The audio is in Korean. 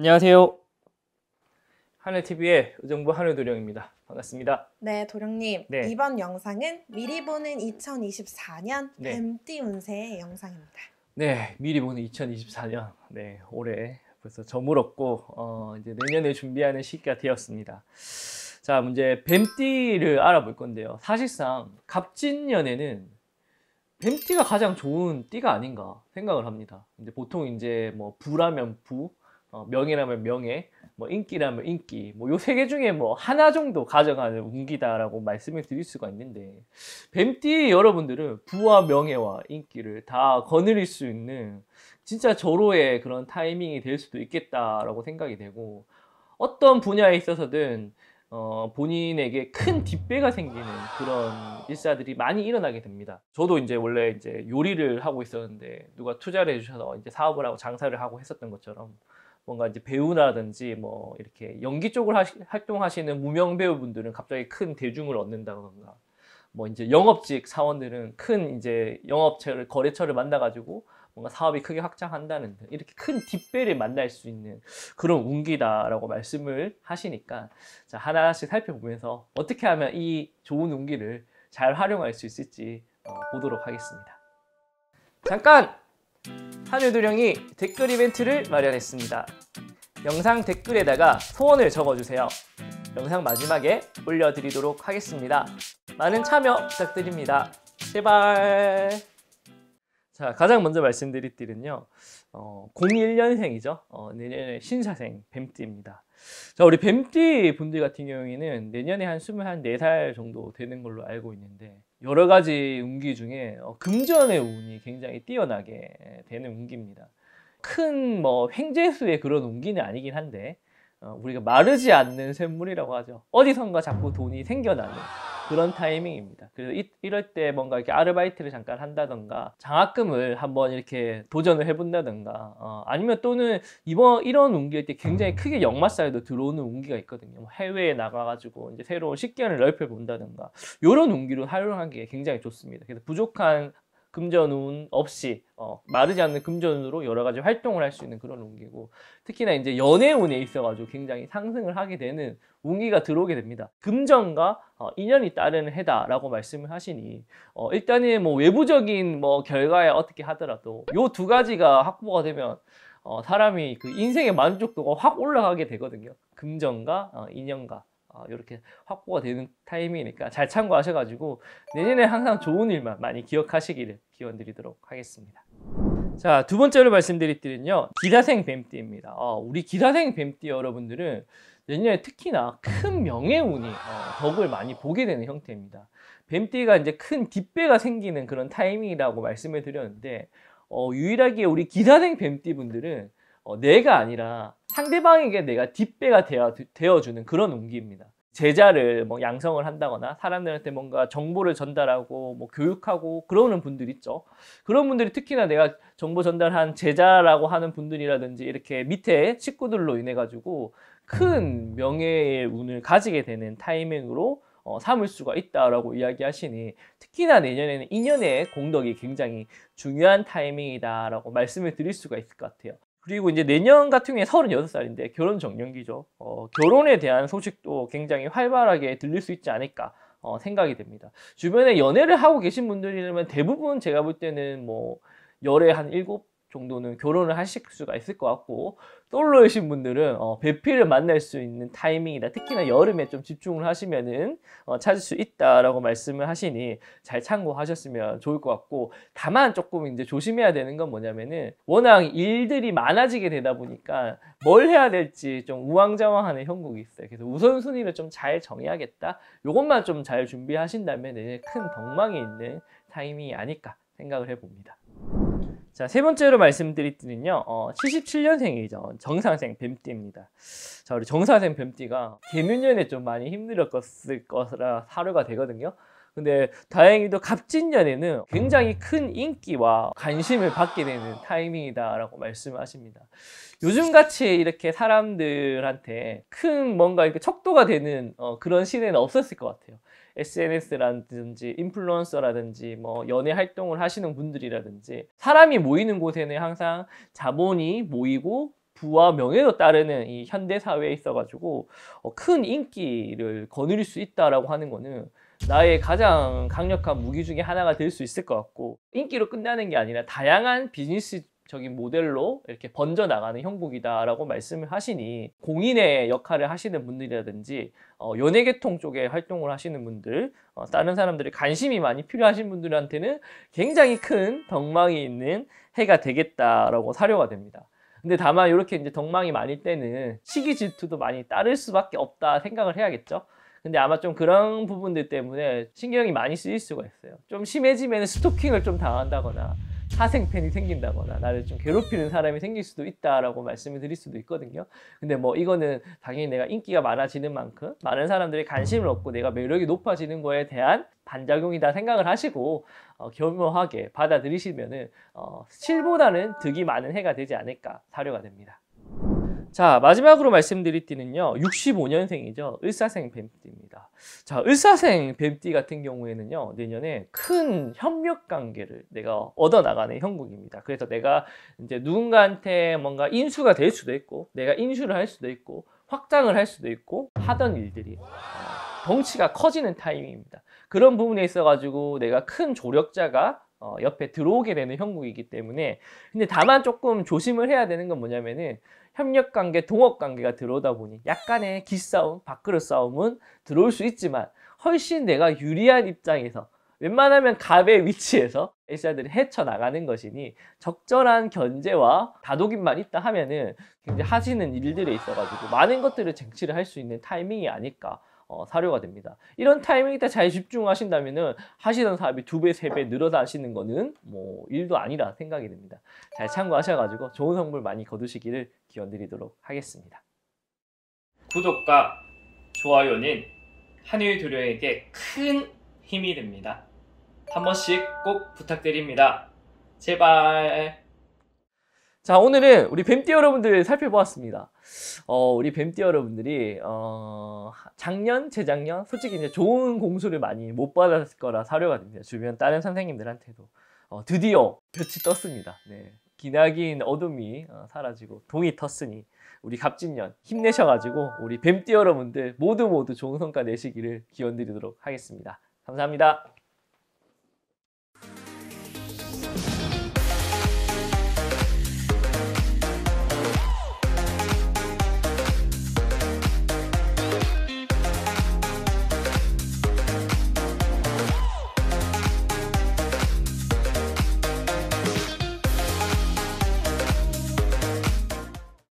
안녕하세요. 하늘TV의 의정부 하늘도령입니다. 반갑습니다. 네, 도령님. 네. 이번 영상은 미리 보는 2024년 네. 뱀띠 운세 영상입니다. 네, 미리 보는 2024년. 네, 올해 벌써 저물었고 어, 이제 내년에 준비하는 시기가 되었습니다. 자, 문제 뱀띠를 알아볼 건데요. 사실상 갑진년에는 뱀띠가 가장 좋은 띠가 아닌가 생각을 합니다. 이제 보통 이제 뭐 부라면 부, 어, 명예라면 명예, 뭐 인기라면 인기, 뭐요세개 중에 뭐 하나 정도 가져가는 운기다라고 말씀을 드릴 수가 있는데 뱀띠 여러분들은 부와 명예와 인기를 다 거느릴 수 있는 진짜 절호의 그런 타이밍이 될 수도 있겠다라고 생각이 되고 어떤 분야에 있어서든 어, 본인에게 큰 뒷배가 생기는 그런 일사들이 많이 일어나게 됩니다. 저도 이제 원래 이제 요리를 하고 있었는데 누가 투자를 해주셔서 이제 사업을 하고 장사를 하고 했었던 것처럼 뭔가 이제 배우라든지 뭐 이렇게 연기 쪽을 하시, 활동하시는 무명 배우분들은 갑자기 큰 대중을 얻는다던가 뭐 이제 영업직 사원들은 큰 이제 영업체를 거래처를 만나가지고 뭔가 사업이 크게 확장한다는 등 이렇게 큰 뒷배를 만날 수 있는 그런 운기다라고 말씀을 하시니까 자 하나씩 살펴보면서 어떻게 하면 이 좋은 운기를 잘 활용할 수 있을지 어, 보도록 하겠습니다. 잠깐 한유도령이 댓글 이벤트를 마련했습니다. 영상 댓글에다가 소원을 적어주세요. 영상 마지막에 올려드리도록 하겠습니다. 많은 참여 부탁드립니다. 제발! 자, 가장 먼저 말씀드릴 띠는요. 어, 01년생이죠. 어, 내년에 신사생 뱀띠입니다. 자, 우리 뱀띠 분들 같은 경우에는 내년에 한 24살 정도 되는 걸로 알고 있는데 여러 가지 운기 중에 어, 금전의 운이 굉장히 뛰어나게 되는 운기입니다. 큰 뭐 횡재수의 그런 운기는 아니긴 한데 어, 우리가 마르지 않는 샘물이라고 하죠. 어디선가 자꾸 돈이 생겨나는 그런 타이밍입니다. 그래서 이, 이럴 때 뭔가 이렇게 아르바이트를 잠깐 한다던가 장학금을 한번 이렇게 도전을 해본다던가 어, 아니면 또는 이번 이런 운기일 때 굉장히 크게 역마살도 들어오는 운기가 있거든요. 뭐 해외에 나가가지고 이제 새로운 식견을 넓혀 본다던가 이런 운기로 활용하기에 굉장히 좋습니다. 그래서 부족한 금전운 없이 어, 마르지 않는 금전운으로 여러 가지 활동을 할 수 있는 그런 운기고 특히나 이제 연애운에 있어가지고 굉장히 상승을 하게 되는 운기가 들어오게 됩니다. 금전과 어, 인연이 따르는 해다라고 말씀을 하시니 어, 일단은 뭐 외부적인 뭐 결과에 어떻게 하더라도 요 두 가지가 확보가 되면 어, 사람이 그 인생의 만족도가 확 올라가게 되거든요. 금전과 어, 인연과 이렇게 어, 확보가 되는 타이밍이니까 잘 참고하셔가지고 내년에 항상 좋은 일만 많이 기억하시기를 기원드리도록 하겠습니다. 자, 두 번째로 말씀드릴 때는요 기다생 뱀띠입니다. 어, 우리 기다생 뱀띠 여러분들은 내년에 특히나 큰 명예운이 어, 덕을 많이 보게 되는 형태입니다. 뱀띠가 이제 큰 뒷배가 생기는 그런 타이밍이라고 말씀을 드렸는데 어, 유일하게 우리 기다생 뱀띠 분들은 어, 내가 아니라 상대방에게 내가 뒷배가 되어, 주는 그런 운기입니다. 제자를 뭐 양성을 한다거나 사람들한테 뭔가 정보를 전달하고 뭐 교육하고 그러는 분들 있죠. 그런 분들이 특히나 내가 정보 전달한 제자라고 하는 분들이라든지 이렇게 밑에 식구들로 인해 가지고 큰 명예의 운을 가지게 되는 타이밍으로 어, 삼을 수가 있다라고 이야기하시니 특히나 내년에는 인연의 공덕이 굉장히 중요한 타이밍이다라고 말씀을 드릴 수가 있을 것 같아요. 그리고 이제 내년 같은 경우에 36살인데 결혼 정년기죠. 어, 결혼에 대한 소식도 굉장히 활발하게 들릴 수 있지 않을까 어, 생각이 됩니다. 주변에 연애를 하고 계신 분들이라면 대부분 제가 볼 때는 뭐 열에 한 일곱 정도는 결혼을 하실 수가 있을 것 같고 솔로이신 분들은 어, 배필을 만날 수 있는 타이밍이다. 특히나 여름에 좀 집중을 하시면은 어, 찾을 수 있다라고 말씀을 하시니 잘 참고하셨으면 좋을 것 같고 다만 조금 이제 조심해야 되는 건 뭐냐면은 워낙 일들이 많아지게 되다 보니까 뭘 해야 될지 좀 우왕좌왕하는 형국이 있어요. 그래서 우선순위를 좀 잘 정해야겠다. 이것만좀 잘 준비하신다면 큰 덕망이 있는 타이밍이 아닐까 생각을 해봅니다. 자, 세 번째로 말씀드릴때는요 어, 77년생이죠. 정상생 뱀띠입니다. 자, 우리 정상생 뱀띠가 개묘년에 좀 많이 힘들었을 것 거라 사료가 되거든요. 근데 다행히도 갑진년에는 굉장히 큰 인기와 관심을 받게 되는 타이밍이다라고 말씀하십니다. 요즘같이 이렇게 사람들한테 큰 뭔가 이렇게 척도가 되는 어, 그런 시대는 없었을 것 같아요. SNS라든지 인플루언서라든지 뭐 연애 활동을 하시는 분들이라든지 사람이 모이는 곳에는 항상 자본이 모이고 부와 명예도 따르는 이 현대 사회에 있어가지고 어, 큰 인기를 거느릴 수 있다라고 하는 거는 나의 가장 강력한 무기 중에 하나가 될 수 있을 것 같고 인기로 끝나는 게 아니라 다양한 비즈니스 적인 모델로 이렇게 번져 나가는 형국이다라고 말씀을 하시니 공인의 역할을 하시는 분들이라든지 어, 연예계통 쪽에 활동을 하시는 분들, 어, 다른 사람들이 관심이 많이 필요하신 분들한테는 굉장히 큰 덕망이 있는 해가 되겠다라고 사료가 됩니다. 근데 다만 이렇게 이제 덕망이 많을 때는 시기 질투도 많이 따를 수밖에 없다 생각을 해야겠죠. 근데 아마 좀 그런 부분들 때문에 신경이 많이 쓰일 수가 있어요. 좀 심해지면 스토킹을 좀 당한다거나 사생팬이 생긴다거나 나를 좀 괴롭히는 사람이 생길 수도 있다라고 말씀을 드릴 수도 있거든요. 근데 뭐 이거는 당연히 내가 인기가 많아지는 만큼 많은 사람들이 관심을 얻고 내가 매력이 높아지는 거에 대한 반작용이다 생각을 하시고 어, 겸허하게 받아들이시면은 어, 실보다는 득이 많은 해가 되지 않을까 사료가 됩니다. 자 마지막으로 말씀드릴 띠는요 65년생이죠 을사생팬띠입니다 자, 을사생 뱀띠 같은 경우에는요, 내년에 큰 협력 관계를 내가 얻어나가는 형국입니다. 그래서 내가 이제 누군가한테 뭔가 인수가 될 수도 있고, 내가 인수를 할 수도 있고, 확장을 할 수도 있고, 하던 일들이 아, 덩치가 커지는 타이밍입니다. 그런 부분에 있어가지고 내가 큰 조력자가 어, 옆에 들어오게 되는 형국이기 때문에 근데 다만 조금 조심을 해야 되는 건 뭐냐면은 협력 관계, 동업 관계가 들어오다 보니 약간의 기싸움, 밥그릇 싸움은 들어올 수 있지만 훨씬 내가 유리한 입장에서 웬만하면 갑의 위치에서 에시아들이 헤쳐나가는 것이니 적절한 견제와 다독임만 있다 하면은 굉장히 하시는 일들에 있어가지고 많은 것들을 쟁취를 할 수 있는 타이밍이 아닐까 어, 사료가 됩니다. 이런 타이밍에 잘 집중하신다면은 하시던 사업이 두 배, 세 배 늘어나시는 거는 뭐 일도 아니라 생각이 듭니다잘 참고하셔가지고 좋은 성물 많이 거두시기를 기원드리도록 하겠습니다. 구독과 좋아요는 한일 도료에게 큰 힘이 됩니다. 한 번씩 꼭 부탁드립니다. 제발. 자 오늘은 우리 뱀띠 여러분들 살펴보았습니다. 어, 우리 뱀띠 여러분들이 어, 작년, 재작년 솔직히 이제 좋은 공수를 많이 못 받았을 거라 사료가 됩니다. 주변 다른 선생님들한테도 어, 드디어 볕이 떴습니다. 네. 기나긴 어둠이 어, 사라지고 동이 텄으니 우리 갑진년 힘내셔가지고 우리 뱀띠 여러분들 모두 모두 좋은 성과 내시기를 기원드리도록 하겠습니다. 감사합니다.